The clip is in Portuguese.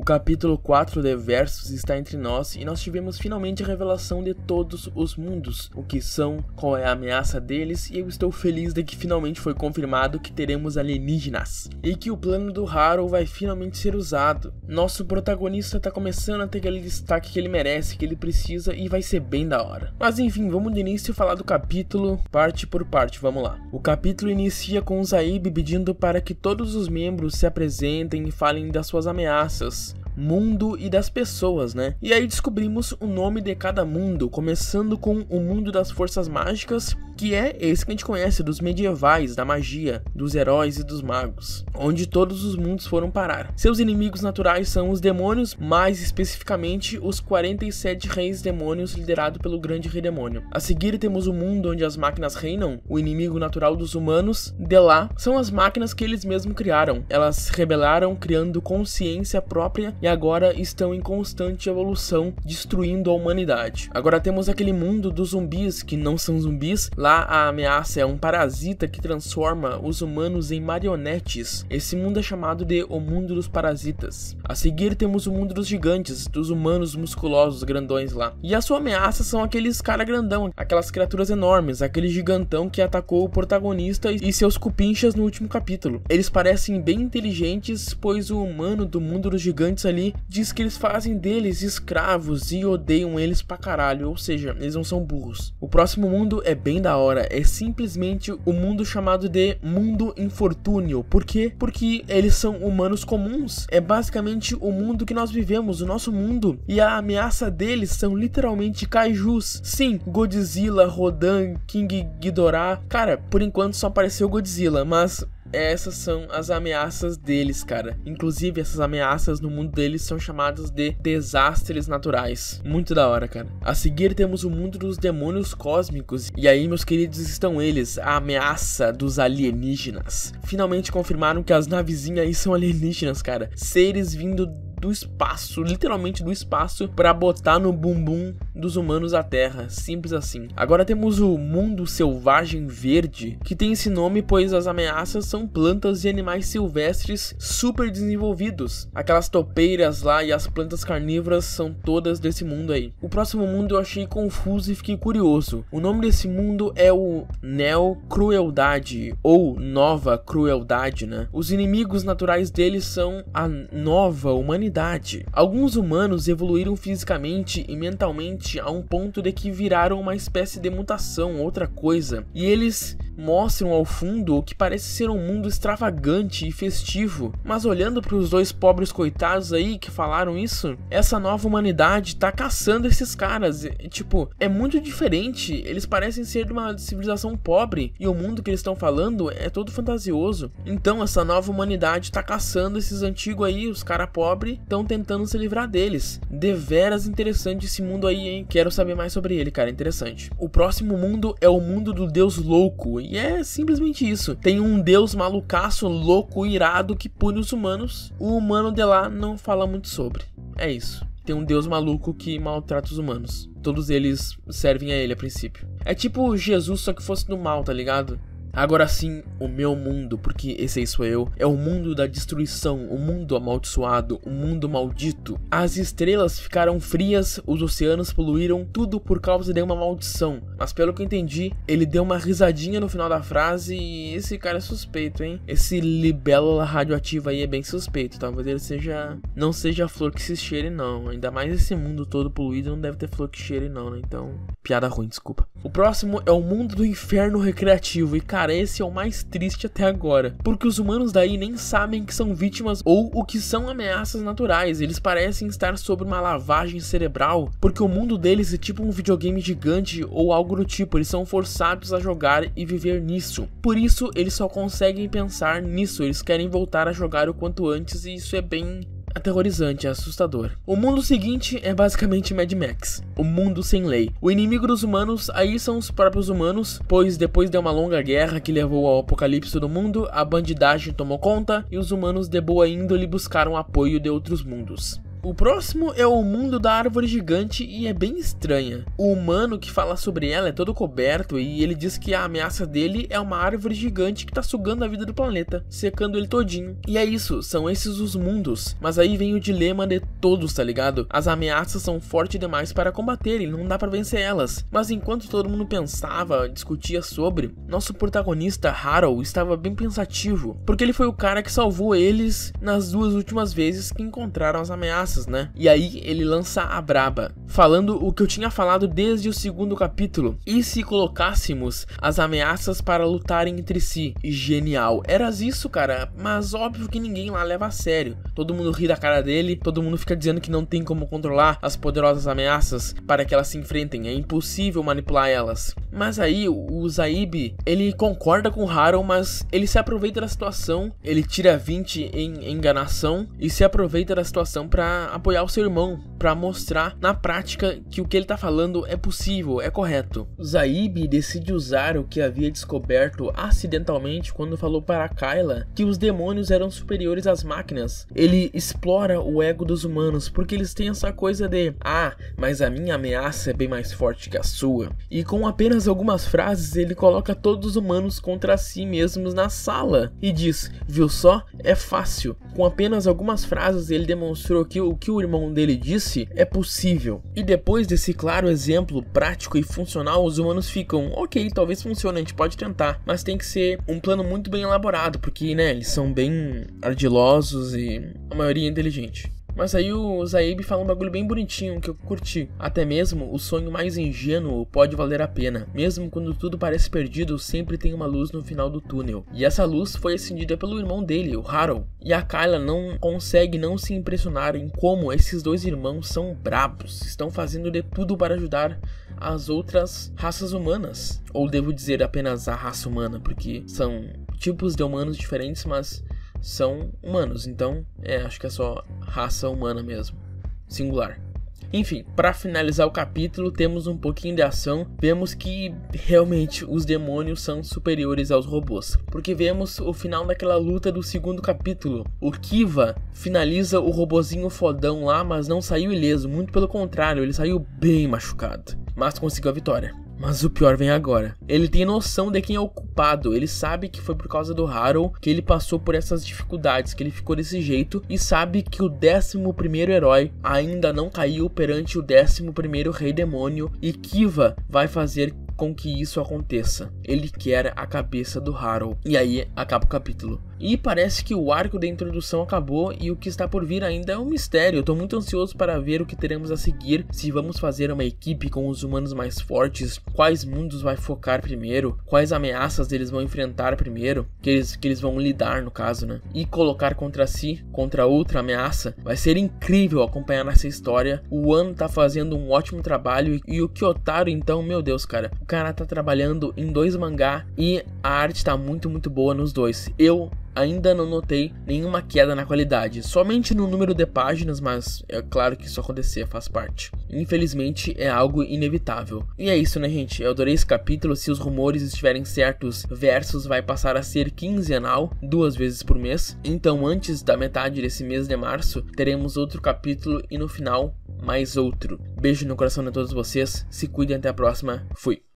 O capítulo 4 de Versos está entre nós e nós tivemos finalmente a revelação de todos os mundos, o que são, qual é a ameaça deles, e eu estou feliz de que finalmente foi confirmado que teremos alienígenas e que o plano do Harrow vai finalmente ser usado. Nosso protagonista está começando a ter aquele destaque que ele merece, que ele precisa e vai ser bem da hora. Mas enfim, vamos de início falar do capítulo, parte por parte, vamos lá. O capítulo inicia com o Zaib pedindo para que todos os membros se apresentem e falem das suas ameaças mundo e das pessoas, né? E aí descobrimos o nome de cada mundo, começando com o mundo das forças mágicas, que é esse que a gente conhece dos medievais, da magia, dos heróis e dos magos, onde todos os mundos foram parar. Seus inimigos naturais são os demônios, mais especificamente os 47 reis demônios liderado pelo grande rei demônio. A seguir temos o mundo onde as máquinas reinam, o inimigo natural dos humanos, de lá são as máquinas que eles mesmos criaram. Elas rebelaram criando consciência própria e agora estão em constante evolução, destruindo a humanidade. Agora temos aquele mundo dos zumbis que não são zumbis, lá Lá, a ameaça é um parasita que transforma os humanos em marionetes. Esse mundo é chamado de O Mundo dos Parasitas. A seguir, temos o Mundo dos Gigantes, dos humanos musculosos grandões lá. E a sua ameaça são aqueles cara grandão, aquelas criaturas enormes, aquele gigantão que atacou o protagonista e seus cupinchas no último capítulo. Eles parecem bem inteligentes, pois o humano do Mundo dos Gigantes ali diz que eles fazem deles escravos e odeiam eles pra caralho, ou seja, eles não são burros. O próximo mundo é bem da hora. É simplesmente o mundo chamado de mundo infortúnio. Por quê? Porque eles são humanos comuns. É basicamente o mundo que nós vivemos, o nosso mundo. E a ameaça deles são literalmente kaijus. Sim, Godzilla, Rodan, King Ghidorah. Cara, por enquanto só apareceu Godzilla, mas essas são as ameaças deles, cara. Inclusive, essas ameaças no mundo deles são chamadas de desastres naturais. Muito da hora, cara. A seguir temos o mundo dos demônios cósmicos. E aí, meus queridos, estão eles, a ameaça dos alienígenas. Finalmente confirmaram que as navezinhas aí são alienígenas, cara. Seres vindo do espaço, literalmente do espaço, para botar no bumbum dos humanos a Terra. Simples assim. Agora temos o mundo selvagem verde, que tem esse nome pois as ameaças são plantas e animais silvestres super desenvolvidos. Aquelas topeiras lá e as plantas carnívoras são todas desse mundo aí. O próximo mundo eu achei confuso e fiquei curioso. O nome desse mundo é o Neo Crueldade ou Nova Crueldade, né? Os inimigos naturais deles são a nova humanidade humanidade. Alguns humanos evoluíram fisicamente e mentalmente a um ponto de que viraram uma espécie de mutação, outra coisa, e eles mostram ao fundo o que parece ser um mundo extravagante e festivo. Mas olhando para os dois pobres coitados aí que falaram isso, essa nova humanidade tá caçando esses caras. E, tipo, é muito diferente. Eles parecem ser de uma civilização pobre e o mundo que eles estão falando é todo fantasioso. Então essa nova humanidade tá caçando esses antigos aí, os cara pobre, estão tentando se livrar deles. Deveras interessante esse mundo aí, hein? Quero saber mais sobre ele, cara, interessante. O próximo mundo é o mundo do deus louco, e é simplesmente isso. Tem um deus malucaço, louco, irado, que pune os humanos. O humano de lá não fala muito sobre. É isso. Tem um deus maluco que maltrata os humanos. Todos eles servem a ele a princípio. É tipo Jesus, só que fosse do mal, tá ligado? Agora sim, o meu mundo, porque esse aí sou eu, é o mundo da destruição, o mundo amaldiçoado, o mundo maldito. As estrelas ficaram frias, os oceanos poluíram, tudo por causa de uma maldição. Mas pelo que eu entendi, ele deu uma risadinha no final da frase e esse cara é suspeito, hein? Esse libélula radioativa aí é bem suspeito, talvez ele seja. Não seja a flor que se cheire, não. Ainda mais esse mundo todo poluído, não deve ter flor que cheire, não, né? Então, piada ruim, desculpa. O próximo é o mundo do inferno recreativo e cara Cara, esse é o mais triste até agora, porque os humanos daí nem sabem que são vítimas ou o que são ameaças naturais, eles parecem estar sob uma lavagem cerebral, porque o mundo deles é tipo um videogame gigante ou algo do tipo, eles são forçados a jogar e viver nisso. Por isso, eles só conseguem pensar nisso, eles querem voltar a jogar o quanto antes e isso é bem aterrorizante, assustador. O mundo seguinte é basicamente Mad Max, o mundo sem lei. O inimigo dos humanos aí são os próprios humanos, pois depois de uma longa guerra que levou ao apocalipse do mundo, a bandidagem tomou conta e os humanos de boa índole buscaram apoio de outros mundos. O próximo é o mundo da árvore gigante e é bem estranha. O humano que fala sobre ela é todo coberto e ele diz que a ameaça dele é uma árvore gigante que tá sugando a vida do planeta, secando ele todinho. E é isso, são esses os mundos. Mas aí vem o dilema de todos, tá ligado? As ameaças são fortes demais para combater e não dá para vencer elas. Mas enquanto todo mundo pensava, discutia sobre, nosso protagonista Harold estava bem pensativo, porque ele foi o cara que salvou eles nas duas últimas vezes que encontraram as ameaças né? E aí ele lança a braba, falando o que eu tinha falado desde o segundo capítulo. E se colocássemos as ameaças para lutarem entre si? Genial. Eras isso, cara, mas óbvio que ninguém lá leva a sério. Todo mundo ri da cara dele, todo mundo fica dizendo que não tem como controlar as poderosas ameaças para que elas se enfrentem, é impossível manipular elas. Mas aí o Zaib, ele concorda com o Harold, mas ele se aproveita da situação, ele tira 20 em enganação e se aproveita da situação para apoiar o seu irmão, para mostrar na prática que o que ele está falando é possível, é correto. Zaib decide usar o que havia descoberto acidentalmente quando falou para Kyla que os demônios eram superiores às máquinas. Ele explora o ego dos humanos porque eles têm essa coisa de: ah, mas a minha ameaça é bem mais forte que a sua. E com apenas algumas frases, ele coloca todos os humanos contra si mesmos na sala e diz: viu só? É fácil. Com apenas algumas frases, ele demonstrou que o que o irmão dele disse é possível. E depois desse claro exemplo prático e funcional, os humanos ficam, ok, talvez funcione, a gente pode tentar, mas tem que ser um plano muito bem elaborado, porque, né, eles são bem ardilosos e a maioria é inteligente. Mas aí o Zaib fala um bagulho bem bonitinho que eu curti. Até mesmo o sonho mais ingênuo pode valer a pena. Mesmo quando tudo parece perdido, sempre tem uma luz no final do túnel. E essa luz foi acendida pelo irmão dele, o Harold. E a Kyla não consegue não se impressionar em como esses dois irmãos são brabos. Estão fazendo de tudo para ajudar as outras raças humanas. Ou devo dizer apenas a raça humana, porque são tipos de humanos diferentes, mas são humanos, então é, acho que é só raça humana mesmo, singular. Enfim, para finalizar o capítulo, temos um pouquinho de ação. Vemos que realmente os demônios são superiores aos robôs, porque vemos o final daquela luta do segundo capítulo. O Kiva finaliza o robozinho fodão lá, mas não saiu ileso, muito pelo contrário, ele saiu bem machucado, mas conseguiu a vitória. Mas o pior vem agora. Ele tem noção de quem é o culpado, ele sabe que foi por causa do Harold que ele passou por essas dificuldades, que ele ficou desse jeito e sabe que o 11 herói ainda não caiu perante o 11 rei demônio e Kiva vai fazer com que isso aconteça. Ele quer a cabeça do Harold. E aí acaba o capítulo. E parece que o arco da introdução acabou e o que está por vir ainda é um mistério. Eu tô muito ansioso para ver o que teremos a seguir, se vamos fazer uma equipe com os humanos mais fortes, quais mundos vai focar primeiro, quais ameaças eles vão enfrentar primeiro, que eles, que eles vão lidar no caso, né? E colocar contra si, contra outra ameaça. Vai ser incrível acompanhar essa história. O one tá fazendo um ótimo trabalho e o Kyotaro então, meu Deus, cara, o cara tá trabalhando em dois mangá e a arte tá muito muito boa nos dois. Eu ainda não notei nenhuma queda na qualidade, somente no número de páginas, mas é claro que isso acontecer faz parte. Infelizmente é algo inevitável. E é isso, né, gente? Eu adorei esse capítulo. Se os rumores estiverem certos, Versus vai passar a ser quinzenal, duas vezes por mês. Então, antes da metade desse mês de março, teremos outro capítulo e no final, mais outro. Beijo no coração de todos vocês. Se cuidem até a próxima. Fui.